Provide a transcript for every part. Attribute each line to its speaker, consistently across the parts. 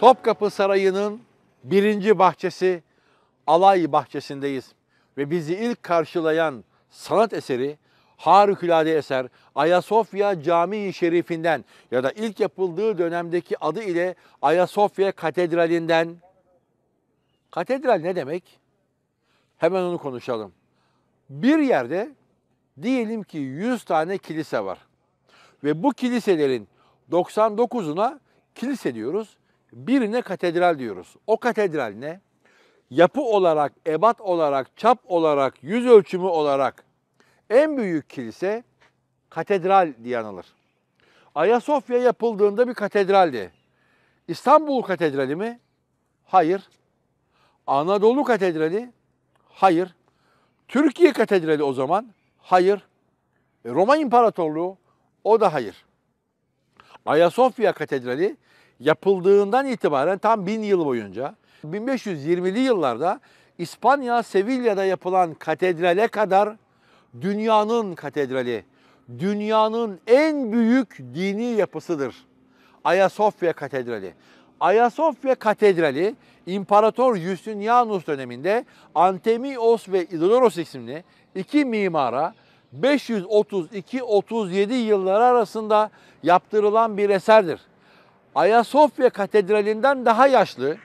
Speaker 1: Topkapı Sarayı'nın birinci bahçesi Alay Bahçesi'ndeyiz. Ve bizi ilk karşılayan sanat eseri harikulade eser Ayasofya Camii Şerifinden ya da ilk yapıldığı dönemdeki adı ile Ayasofya Katedrali'nden. Katedral ne demek? Hemen onu konuşalım. Bir yerde diyelim ki 100 tane kilise var. Ve bu kiliselerin 99'una kilise diyoruz. Birine katedral diyoruz. O katedral ne? Yapı olarak, ebat olarak, çap olarak, yüz ölçümü olarak en büyük kilise katedral diye anılır. Ayasofya yapıldığında bir katedraldi. İstanbul Katedrali mi? Hayır. Anadolu Katedrali? Hayır. Türkiye Katedrali o zaman? Hayır. E Roma İmparatorluğu? O da hayır. Ayasofya Katedrali yapıldığından itibaren tam 1000 yıl boyunca 1520'li yıllarda İspanya Sevilla'da yapılan katedrale kadar dünyanın katedrali, dünyanın en büyük dini yapısıdır. Ayasofya Katedrali. Ayasofya Katedrali İmparator Justinianus döneminde Antemios ve Idodoros isimli iki mimara 532-37 yılları arasında yaptırılan bir eserdir. Ayasofya Katedrali'nden daha yaşlı,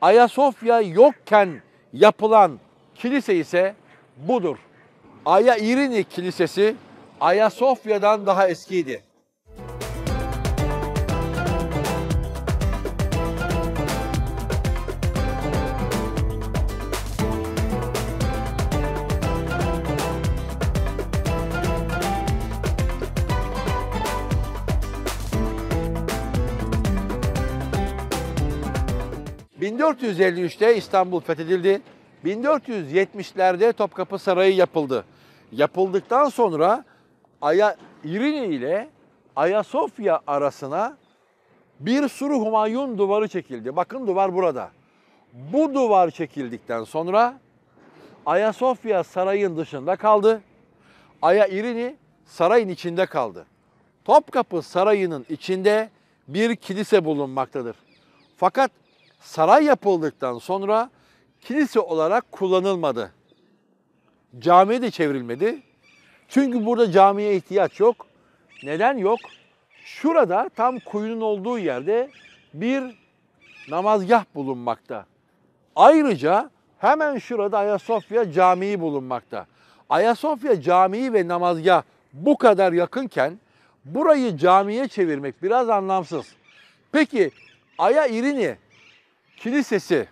Speaker 1: Ayasofya yokken yapılan kilise ise budur. Aya İrini Kilisesi Ayasofya'dan daha eskiydi. 1453'te İstanbul fethedildi. 1470'lerde Topkapı Sarayı yapıldı. Yapıldıktan sonra Aya, İrini ile Ayasofya arasına bir sürü Humayun duvarı çekildi. Bakın duvar burada. Bu duvar çekildikten sonra Ayasofya sarayın dışında kaldı. Aya İrini sarayın içinde kaldı. Topkapı Sarayı'nın içinde bir kilise bulunmaktadır. Fakat Saray yapıldıktan sonra kilise olarak kullanılmadı. Camiye de çevrilmedi. Çünkü burada camiye ihtiyaç yok. Neden yok? Şurada tam kuyunun olduğu yerde bir namazgah bulunmakta. Ayrıca hemen şurada Ayasofya Camii bulunmakta. Ayasofya Camii ve namazgah bu kadar yakınken burayı camiye çevirmek biraz anlamsız. Peki Aya İrini kilisesi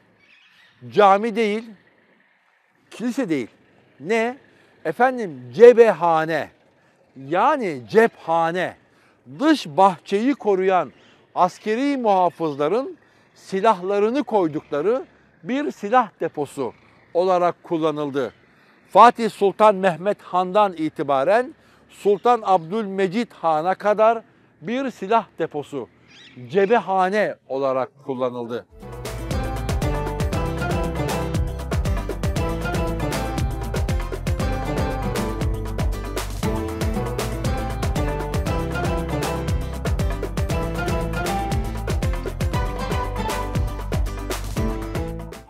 Speaker 1: cami değil, kilise değil. Ne? Efendim cebehane yani cephane dış bahçeyi koruyan askeri muhafızların silahlarını koydukları bir silah deposu olarak kullanıldı. Fatih Sultan Mehmet Han'dan itibaren Sultan Abdülmecid Han'a kadar bir silah deposu cebehane olarak kullanıldı.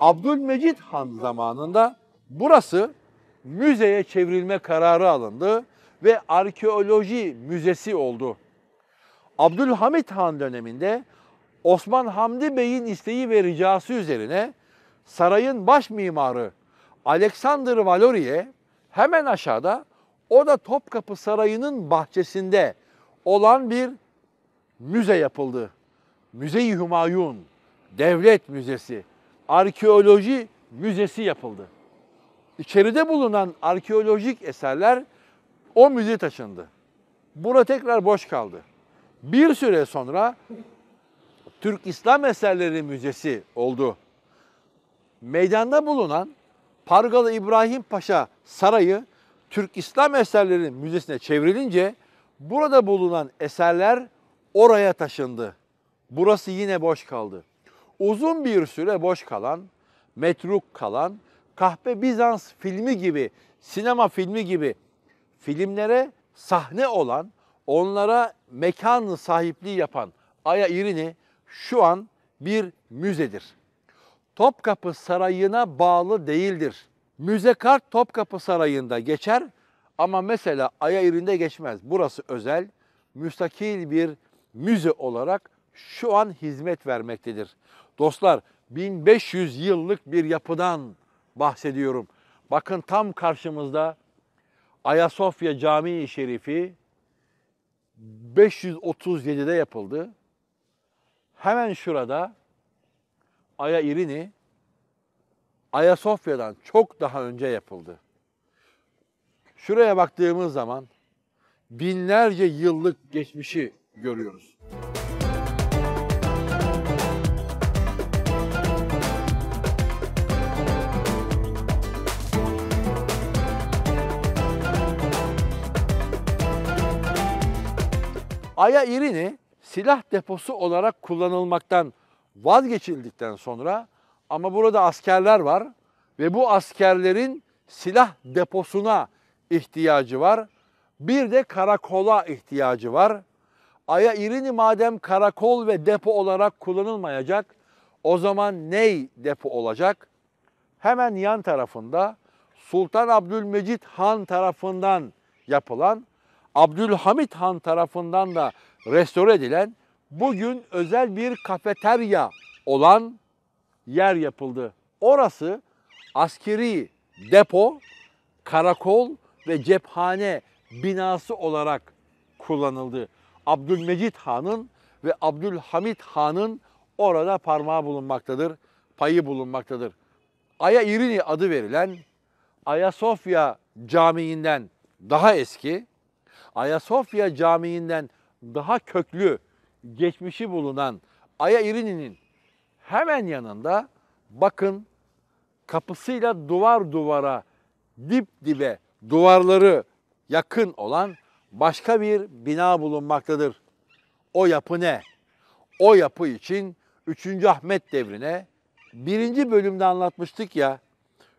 Speaker 1: Abdülmecit Han zamanında burası müzeye çevrilme kararı alındı ve arkeoloji müzesi oldu. Abdülhamit Han döneminde Osman Hamdi Bey'in isteği ve ricası üzerine sarayın baş mimarı Alexander Valoriye hemen aşağıda o da Topkapı Sarayı'nın bahçesinde olan bir müze yapıldı. Müze-i Hümayun, Devlet Müzesi arkeoloji müzesi yapıldı. İçeride bulunan arkeolojik eserler o müze taşındı. Bura tekrar boş kaldı. Bir süre sonra Türk İslam Eserleri Müzesi oldu. Meydanda bulunan Pargalı İbrahim Paşa Sarayı Türk İslam Eserleri Müzesi'ne çevrilince burada bulunan eserler oraya taşındı. Burası yine boş kaldı uzun bir süre boş kalan, metruk kalan, kahpe Bizans filmi gibi, sinema filmi gibi filmlere sahne olan, onlara mekan sahipliği yapan Aya İrini şu an bir müzedir. Topkapı Sarayı'na bağlı değildir. Müze kart Topkapı Sarayı'nda geçer ama mesela Aya İrinde geçmez. Burası özel, müstakil bir müze olarak şu an hizmet vermektedir. Dostlar 1500 yıllık bir yapıdan bahsediyorum. Bakın tam karşımızda Ayasofya Camii Şerifi 537'de yapıldı. Hemen şurada Aya İrini Ayasofya'dan çok daha önce yapıldı. Şuraya baktığımız zaman binlerce yıllık geçmişi görüyoruz. Aya İrini silah deposu olarak kullanılmaktan vazgeçildikten sonra ama burada askerler var ve bu askerlerin silah deposuna ihtiyacı var. Bir de karakola ihtiyacı var. Aya İrini madem karakol ve depo olarak kullanılmayacak o zaman ney depo olacak? Hemen yan tarafında Sultan Abdülmecit Han tarafından yapılan Abdülhamit Han tarafından da restore edilen bugün özel bir kafeterya olan yer yapıldı. Orası askeri depo, karakol ve cephane binası olarak kullanıldı. Abdülmecit Han'ın ve Abdülhamit Han'ın orada parmağı bulunmaktadır, payı bulunmaktadır. Aya İrini adı verilen Ayasofya Camii'nden daha eski Ayasofya Camii'nden daha köklü geçmişi bulunan Aya İrini'nin hemen yanında bakın kapısıyla duvar duvara dip dibe duvarları yakın olan başka bir bina bulunmaktadır. O yapı ne? O yapı için 3. Ahmet devrine birinci bölümde anlatmıştık ya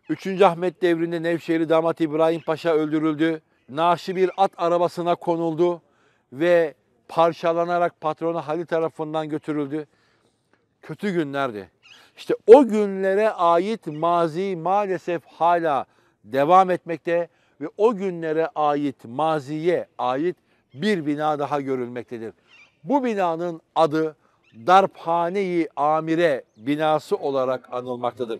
Speaker 1: 3. Ahmet devrinde Nevşehir'i damat İbrahim Paşa öldürüldü naşı bir at arabasına konuldu ve parçalanarak patronu Halil tarafından götürüldü. Kötü günlerdi. İşte o günlere ait mazi maalesef hala devam etmekte ve o günlere ait maziye ait bir bina daha görülmektedir. Bu binanın adı Darphane-i Amire binası olarak anılmaktadır.